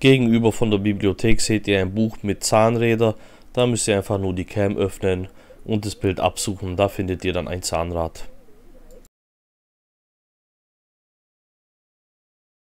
Gegenüber von der Bibliothek seht ihr ein Buch mit Zahnrädern. Da müsst ihr einfach nur die Cam öffnen und das Bild absuchen. Da findet ihr dann ein Zahnrad.